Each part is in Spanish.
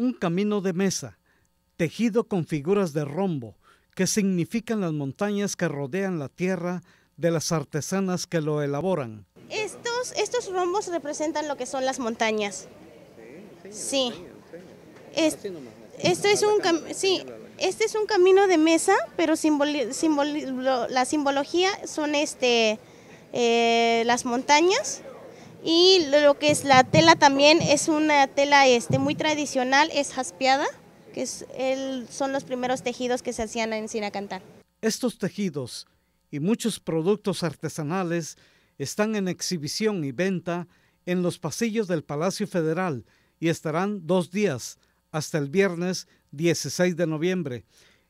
un camino de mesa, tejido con figuras de rombo, que significan las montañas que rodean la tierra de las artesanas que lo elaboran. Estos, estos rombos representan lo que son las montañas. Sí. esto es un sí, este es un camino de mesa, pero la simbología son este eh, las montañas y lo que es la tela también es una tela este, muy tradicional, es jaspeada, que son los primeros tejidos que se hacían en Sinacantán. Estos tejidos y muchos productos artesanales están en exhibición y venta en los pasillos del Palacio Federal y estarán dos días hasta el viernes 16 de noviembre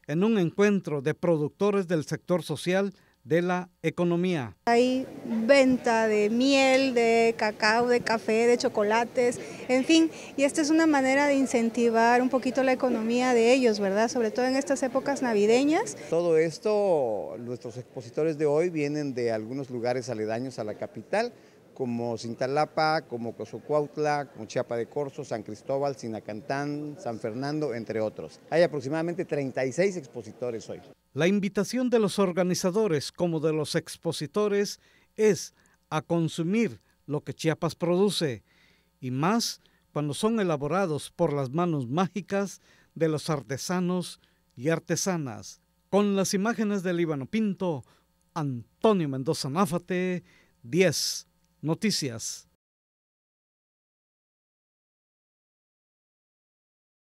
en un encuentro de productores del sector social de la economía. Hay venta de miel, de cacao, de café, de chocolates, en fin, y esta es una manera de incentivar un poquito la economía de ellos, ¿verdad? Sobre todo en estas épocas navideñas. Todo esto, nuestros expositores de hoy vienen de algunos lugares aledaños a la capital, como Cintalapa, como Cozocuautla, como Chiapa de Corzo, San Cristóbal, Sinacantán, San Fernando, entre otros. Hay aproximadamente 36 expositores hoy. La invitación de los organizadores como de los expositores es a consumir lo que Chiapas produce, y más cuando son elaborados por las manos mágicas de los artesanos y artesanas. Con las imágenes de Líbano Pinto, Antonio Mendoza Náfate, 10 Noticias.